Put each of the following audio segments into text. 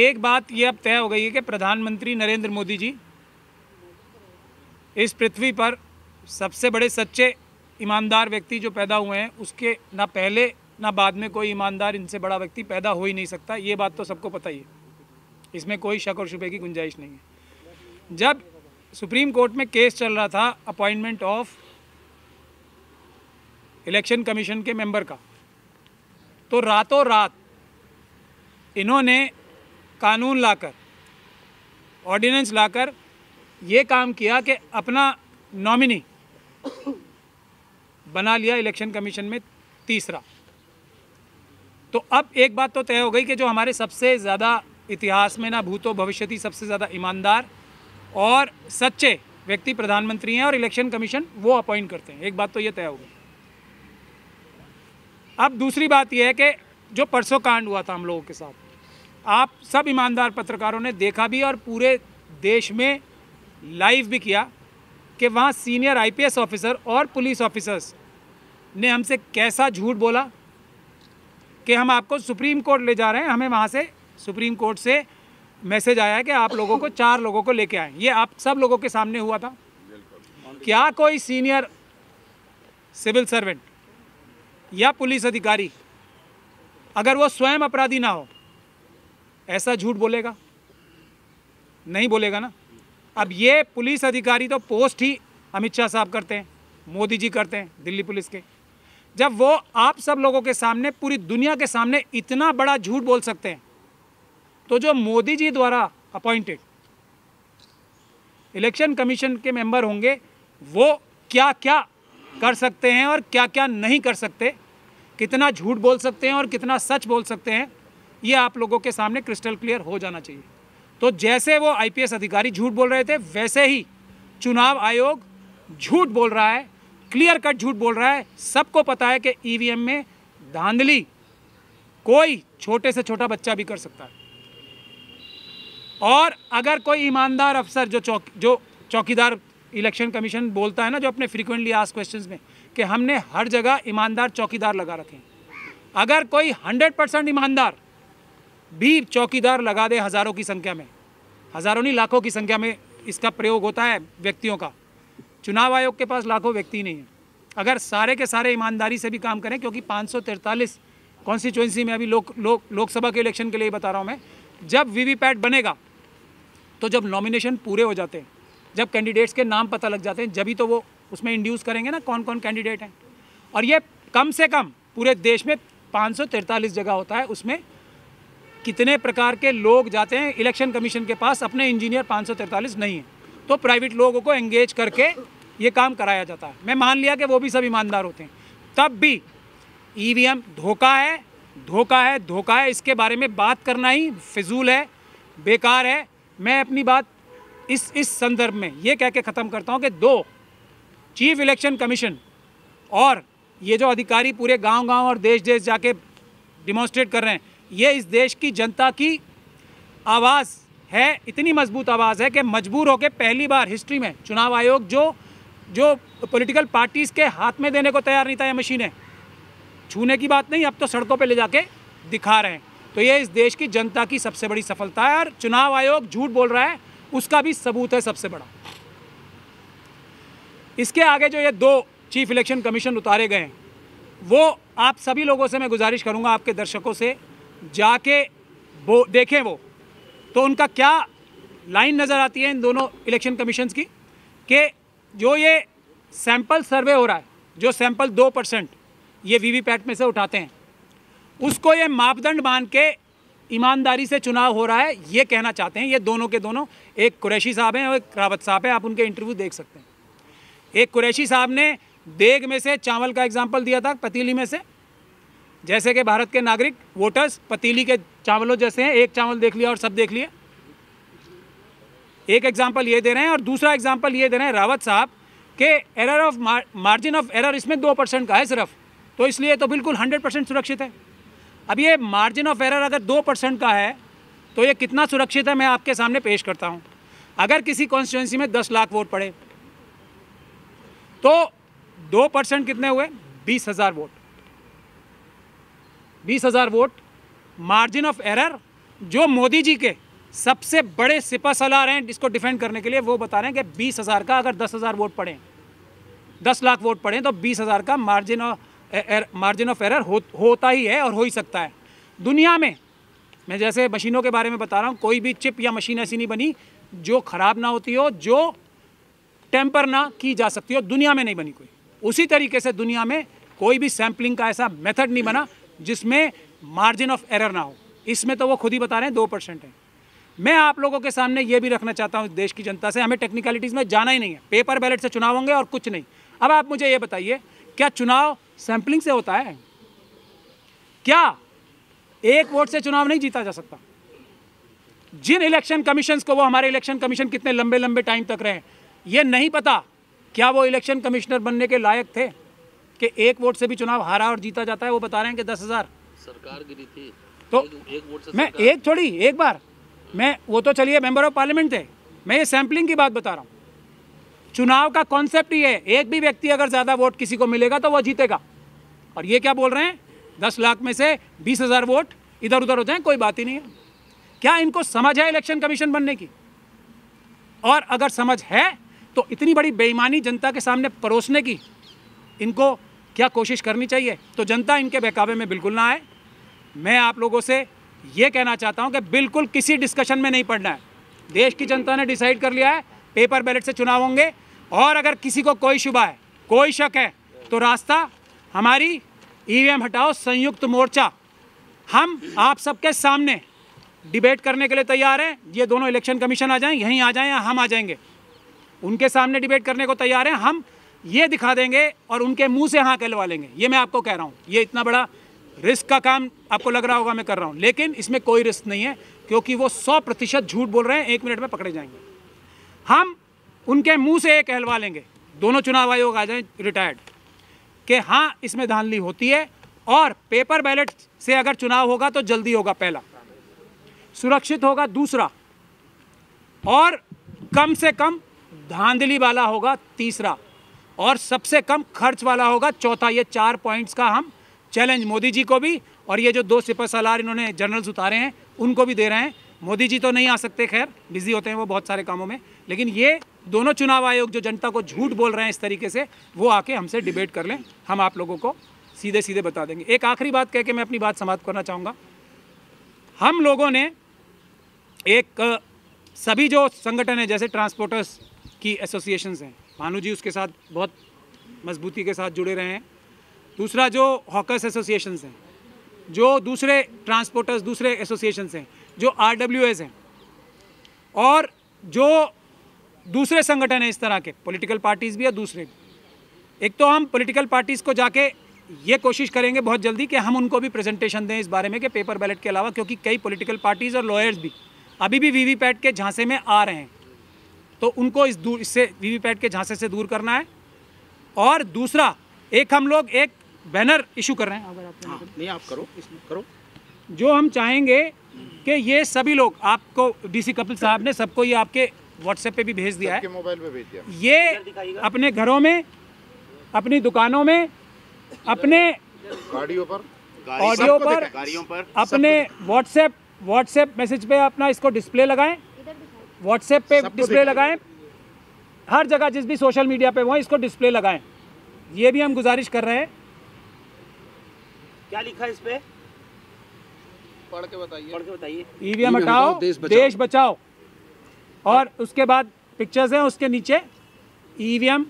एक बात ये अब तय हो गई है कि प्रधानमंत्री नरेंद्र मोदी जी इस पृथ्वी पर सबसे बड़े सच्चे ईमानदार व्यक्ति जो पैदा हुए हैं उसके ना पहले ना बाद में कोई ईमानदार इनसे बड़ा व्यक्ति पैदा हो ही नहीं सकता ये बात तो सबको पता ही है इसमें कोई शक और शुबे की गुंजाइश नहीं है जब सुप्रीम कोर्ट में केस चल रहा था अपॉइंटमेंट ऑफ इलेक्शन कमीशन के मेंबर का तो रातों रात इन्होंने कानून लाकर ऑर्डिनेंस लाकर ये काम किया कि अपना नॉमिनी बना लिया इलेक्शन कमीशन में तीसरा तो अब एक बात तो तय हो गई कि जो हमारे सबसे ज़्यादा इतिहास में ना भूतो भविष्य सबसे ज़्यादा ईमानदार और सच्चे व्यक्ति प्रधानमंत्री हैं और इलेक्शन कमीशन वो अपॉइंट करते हैं एक बात तो ये तय हो गई अब दूसरी बात यह है कि जो परसों कांड हुआ था हम लोगों के साथ आप सब ईमानदार पत्रकारों ने देखा भी और पूरे देश में लाइव भी किया कि वहाँ सीनियर आईपीएस ऑफिसर और पुलिस ऑफिसर्स ने हमसे कैसा झूठ बोला कि हम आपको सुप्रीम कोर्ट ले जा रहे हैं हमें वहाँ से सुप्रीम कोर्ट से मैसेज आया है कि आप लोगों को चार लोगों को लेके आए ये आप सब लोगों के सामने हुआ था क्या कोई सीनियर सिविल सर्वेंट या पुलिस अधिकारी अगर वो स्वयं अपराधी ना हो ऐसा झूठ बोलेगा नहीं बोलेगा ना अब ये पुलिस अधिकारी तो पोस्ट ही अमित शाह साहब करते हैं मोदी जी करते हैं दिल्ली पुलिस के जब वो आप सब लोगों के सामने पूरी दुनिया के सामने इतना बड़ा झूठ बोल सकते हैं तो जो मोदी जी द्वारा अपॉइंटेड इलेक्शन कमीशन के मेंबर होंगे वो क्या क्या कर सकते हैं और क्या क्या नहीं कर सकते कितना झूठ बोल सकते हैं और कितना सच बोल सकते हैं ये आप लोगों के सामने क्रिस्टल क्लियर हो जाना चाहिए तो जैसे वो आईपीएस अधिकारी झूठ बोल रहे थे वैसे ही चुनाव आयोग झूठ बोल रहा है क्लियर कट झूठ बोल रहा है सबको पता है कि ईवीएम e में धांधली कोई छोटे से छोटा बच्चा भी कर सकता है और अगर कोई ईमानदार अफसर जो चौक जो चौकीदार इलेक्शन कमीशन बोलता है ना जो अपने फ्रीक्वेंटली आज क्वेश्चंस में कि हमने हर जगह ईमानदार चौकीदार लगा रखे हैं अगर कोई 100 परसेंट ईमानदार भी चौकीदार लगा दे हज़ारों की संख्या में हज़ारों नहीं लाखों की संख्या में इसका प्रयोग होता है व्यक्तियों का चुनाव आयोग के पास लाखों व्यक्ति नहीं है अगर सारे के सारे ईमानदारी से भी काम करें क्योंकि पाँच कॉन्स्टिट्यूंसी में अभी लोक लोक लोकसभा के इलेक्शन के लिए बता रहा हूँ मैं जब वीवीपैट बनेगा तो जब नॉमिनेशन पूरे हो जाते हैं जब कैंडिडेट्स के नाम पता लग जाते हैं जब ही तो वो उसमें इंड्यूस करेंगे ना कौन कौन कैंडिडेट हैं और ये कम से कम पूरे देश में पाँच जगह होता है उसमें कितने प्रकार के लोग जाते हैं इलेक्शन कमीशन के पास अपने इंजीनियर पाँच नहीं है तो प्राइवेट लोगों को एंगेज करके ये काम कराया जाता है मैं मान लिया कि वो भी सब ईमानदार होते हैं तब भी ई धोखा है धोखा है धोखा है इसके बारे में बात करना ही फिजूल है बेकार है मैं अपनी बात इस इस संदर्भ में ये कह के ख़त्म करता हूँ कि दो चीफ इलेक्शन कमीशन और ये जो अधिकारी पूरे गांव गांव और देश देश जाके डिमॉन्स्ट्रेट कर रहे हैं ये इस देश की जनता की आवाज़ है इतनी मजबूत आवाज़ है कि मजबूर होकर पहली बार हिस्ट्री में चुनाव आयोग जो जो पॉलिटिकल पार्टीज़ के हाथ में देने को तैयार नहीं था ये मशीनें छूने की बात नहीं अब तो सड़कों पर ले जाके दिखा रहे हैं तो ये इस देश की जनता की सबसे बड़ी सफलता है और चुनाव आयोग झूठ बोल रहा है उसका भी सबूत है सबसे बड़ा इसके आगे जो ये दो चीफ इलेक्शन कमीशन उतारे गए हैं वो आप सभी लोगों से मैं गुजारिश करूँगा आपके दर्शकों से जाके वो देखें वो तो उनका क्या लाइन नज़र आती है इन दोनों इलेक्शन कमीशन की कि जो ये सैंपल सर्वे हो रहा है जो सैंपल दो परसेंट ये वीवीपैट में से उठाते हैं उसको ये मापदंड मान के ईमानदारी से चुनाव हो रहा है ये कहना चाहते हैं ये दोनों के दोनों एक कुरैशी साहब हैं और एक रावत साहब हैं आप उनके इंटरव्यू देख सकते हैं एक कुरैशी साहब ने देग में से चावल का एग्जाम्पल दिया था पतीली में से जैसे कि भारत के नागरिक वोटर्स पतीली के चावलों जैसे हैं एक चावल देख लिया और सब देख लिए एक एग्जाम्पल ये दे रहे हैं और दूसरा एग्जाम्पल ये दे रहे हैं रावत साहब के error of margin of error इसमें दो परसेंट का है सिर्फ तो इसलिए तो बिल्कुल हंड्रेड परसेंट सुरक्षित है अब ये मार्जिन ऑफ एरर अगर दो परसेंट का है तो ये कितना सुरक्षित है मैं आपके सामने पेश करता हूँ अगर किसी कॉन्स्टिट्यूंसी में दस लाख वोट पड़े तो दो परसेंट कितने हुए बीस हज़ार वोट बीस हज़ार वोट मार्जिन ऑफ एरर जो मोदी जी के सबसे बड़े सिपा सलार हैं इसको डिफेंड करने के लिए वो बता रहे हैं कि बीस हज़ार का अगर दस हज़ार वोट पड़े दस लाख वोट पड़े तो बीस हज़ार का मार्जिन मार्जिन ऑफ एरर हो, होता ही है और हो ही सकता है दुनिया में मैं जैसे मशीनों के बारे में बता रहा हूँ कोई भी चिप या मशीन ऐसी नहीं बनी जो ख़राब ना होती हो जो टेम्पर ना की जा सकती हो दुनिया में नहीं बनी कोई उसी तरीके से दुनिया में कोई भी सैम्पलिंग का ऐसा मेथड नहीं बना जिसमें मार्जिन ऑफ एरर ना हो इसमें तो वो खुद ही बता रहे हैं दो परसेंट है मैं आप लोगों के सामने ये भी रखना चाहता हूँ देश की जनता से हमें टेक्निकलिटीज़ में जाना ही नहीं है पेपर बैलेट से चुनाव होंगे और कुछ नहीं अब आप मुझे ये बताइए क्या चुनाव सैम्पलिंग से होता है क्या एक वोट से चुनाव नहीं जीता जा सकता जिन इलेक्शन कमीशन को वो हमारे इलेक्शन कमीशन कितने लंबे लंबे टाइम तक रहे ये नहीं पता क्या वो इलेक्शन कमिश्नर बनने के लायक थे कि एक वोट से भी चुनाव हारा और जीता जाता है वो बता रहे हैं कि दस हज़ार सरकार गिरी थी तो एक, वोट से मैं एक थोड़ी एक बार मैं वो तो चलिए मेंबर ऑफ पार्लियामेंट थे मैं ये सैम्पलिंग की बात बता रहा हूँ चुनाव का कॉन्सेप्ट ये है एक भी व्यक्ति अगर ज़्यादा वोट किसी को मिलेगा तो वो जीतेगा और ये क्या बोल रहे हैं दस लाख में से बीस हज़ार वोट इधर उधर हो जाए कोई बात ही नहीं है क्या इनको समझ है इलेक्शन कमीशन बनने की और अगर समझ है तो इतनी बड़ी बेईमानी जनता के सामने परोसने की इनको क्या कोशिश करनी चाहिए तो जनता इनके बहकावे में बिल्कुल ना आए मैं आप लोगों से ये कहना चाहता हूँ कि बिल्कुल किसी डिस्कशन में नहीं पड़ना है देश की जनता ने डिसाइड कर लिया है पेपर बैलेट से चुनाव होंगे और अगर किसी को कोई शुबा है कोई शक है तो रास्ता हमारी ईवीएम e हटाओ संयुक्त मोर्चा हम आप सबके सामने डिबेट करने के लिए तैयार हैं ये दोनों इलेक्शन कमीशन आ जाएं यहीं आ जाएं या हम आ जाएंगे उनके सामने डिबेट करने को तैयार हैं हम ये दिखा देंगे और उनके मुंह से हाँ कहलवा लेंगे ये मैं आपको कह रहा हूँ ये इतना बड़ा रिस्क का काम आपको लग रहा होगा मैं कर रहा हूँ लेकिन इसमें कोई रिस्क नहीं है क्योंकि वो सौ प्रतिशत झूठ बोल रहे हैं एक मिनट में पकड़े जाएंगे हम उनके मुंह से ये कहलवा लेंगे दोनों चुनाव आयोग आ जाए रिटायर्ड कि हाँ इसमें धानली होती है और पेपर बैलेट से अगर चुनाव होगा तो जल्दी होगा पहला सुरक्षित होगा दूसरा और कम से कम धांधली वाला होगा तीसरा और सबसे कम खर्च वाला होगा चौथा ये चार पॉइंट्स का हम चैलेंज मोदी जी को भी और ये जो दो सिपा सलार इन्होंने जनरल्स उतारे हैं उनको भी दे रहे हैं मोदी जी तो नहीं आ सकते खैर बिजी होते हैं वो बहुत सारे कामों में लेकिन ये दोनों चुनाव आयोग जो जनता को झूठ बोल रहे हैं इस तरीके से वो आके हमसे डिबेट कर लें हम आप लोगों को सीधे सीधे बता देंगे एक आखिरी बात कह के मैं अपनी बात समाप्त करना चाहूँगा हम लोगों ने एक सभी जो संगठन है जैसे ट्रांसपोर्टर्स की एसोसिएशन हैं भानू जी उसके साथ बहुत मजबूती के साथ जुड़े रहे हैं दूसरा जो हॉकर्स एसोसिएशन हैं जो दूसरे ट्रांसपोर्टर्स दूसरे एसोसिएशन हैं जो आर हैं और जो दूसरे संगठन हैं इस तरह के पॉलिटिकल पार्टीज़ भी या दूसरे भी एक तो हम पॉलिटिकल पार्टीज़ को जाके ये कोशिश करेंगे बहुत जल्दी कि हम उनको भी प्रेजेंटेशन दें इस बारे में कि पेपर बैलेट के अलावा क्योंकि कई पॉलिटिकल पार्टीज़ और लॉयर्स भी अभी भी वीवीपैट के झांसे में आ रहे हैं तो उनको इस दूर इससे वीवीपैट के झांसे से दूर करना है और दूसरा एक हम लोग एक बैनर इशू कर रहे हैं अगर आप हाँ, नहीं आप करो इसमें करो जो हम चाहेंगे कि ये सभी लोग आपको डीसी कपिल साहब ने सबको ये आपके व्हाट्सएप पे भी भेज दिया है मोबाइल पे भेज दिया ये अपने घरों में अपनी दुकानों में अपने गाड़ियों पर ऑडियो पर अपने व्हाट्सएप व्हाट्सएप मैसेज पे अपना इसको डिस्प्ले लगाएं व्हाट्सएप पे डिस्प्ले लगाएं हर जगह जिस भी सोशल मीडिया पे हो इसको डिस्प्ले लगाएं ये भी हम गुजारिश कर रहे हैं क्या लिखा इस पे पढ़ के बताइए पढ़ के बताइए ईवीएम हटाओ देश बचाओ, देश बचाओ। और उसके बाद पिक्चर्स हैं उसके नीचे ईवीएम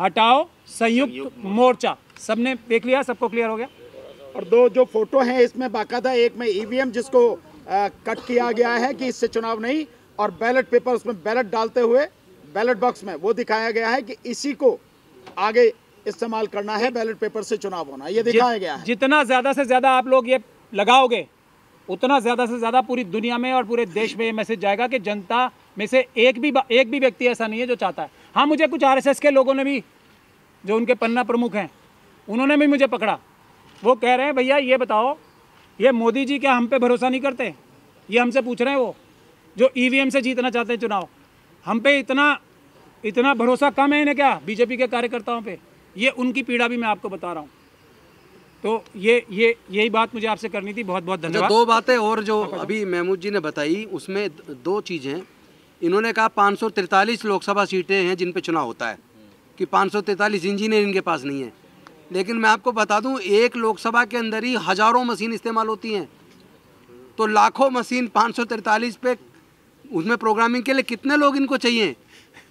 हटाओ संयुक्त मोर्चा सबने देख लिया सबको क्लियर हो गया और दो जो फोटो हैं इसमें बाकायदा एक में ईवीएम जिसको आ, कट किया गया है कि इससे चुनाव नहीं और बैलेट पेपर उसमें बैलेट डालते हुए बैलेट बॉक्स में वो दिखाया गया है कि इसी को आगे इस्तेमाल करना है बैलेट पेपर से चुनाव होना ये दिखाया गया है जितना ज़्यादा से ज़्यादा आप लोग ये लगाओगे उतना ज़्यादा से ज़्यादा पूरी दुनिया में और पूरे देश में ये मैसेज जाएगा कि जनता में से एक भी एक भी व्यक्ति ऐसा नहीं है जो चाहता है हाँ मुझे कुछ आर के लोगों ने भी जो उनके पन्ना प्रमुख हैं उन्होंने भी मुझे पकड़ा वो कह रहे हैं भैया ये बताओ ये मोदी जी क्या हम पे भरोसा नहीं करते ये हमसे पूछ रहे हैं वो जो ई e से जीतना चाहते हैं चुनाव हम पे इतना इतना भरोसा कम है ना क्या बीजेपी के कार्यकर्ताओं पे ये उनकी पीड़ा भी मैं आपको बता रहा हूँ तो ये ये यही बात मुझे आपसे करनी थी बहुत बहुत अच्छा, धन्यवाद दो बातें और जो हाँ, अभी महमूद जी ने बताई उसमें दो चीज़ें इन्होंने कहा पाँच लोकसभा सीटें हैं जिन पर चुनाव होता है कि पाँच इंजीनियर इनके पास नहीं है लेकिन मैं आपको बता दूं एक लोकसभा के अंदर ही हज़ारों मशीन इस्तेमाल होती हैं तो लाखों मशीन पाँच पे उसमें प्रोग्रामिंग के लिए कितने लोग इनको चाहिए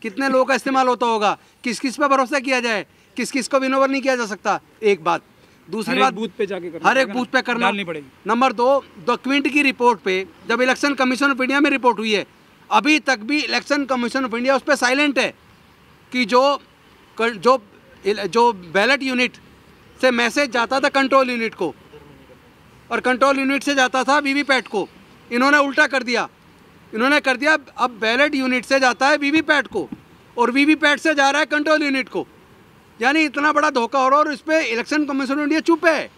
कितने लोगों का इस्तेमाल होता होगा किस किस पर भरोसा किया जाए किस किस को विनोवर नहीं किया जा सकता एक बात दूसरी बात बूथ पे जाके करना हर एक बूथ पे करना पड़ेगी नंबर दो द क्विंट की रिपोर्ट पे जब इलेक्शन कमीशन ऑफ इंडिया में रिपोर्ट हुई है अभी तक भी इलेक्शन कमीशन ऑफ इंडिया उस पर साइलेंट है कि जो जो जो बैलेट यूनिट से मैसेज जाता था कंट्रोल यूनिट को और कंट्रोल यूनिट से जाता था वीवीपैट को इन्होंने उल्टा कर दिया इन्होंने कर दिया अब बैलेट यूनिट से जाता है वीवीपैट को और वीवीपैट से जा रहा है कंट्रोल यूनिट को यानी इतना बड़ा धोखा हो रहा है और इस पर इलेक्शन कमीशन इंडिया चुप है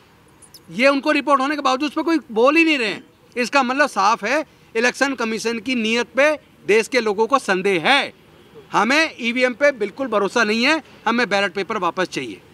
ये उनको रिपोर्ट होने के बावजूद उस पर कोई बोल ही नहीं रहे हैं इसका मतलब साफ है इलेक्शन कमीशन की नीयत पे देश के लोगों को संदेह है हमें ईवीएम e पे बिल्कुल भरोसा नहीं है हमें बैलेट पेपर वापस चाहिए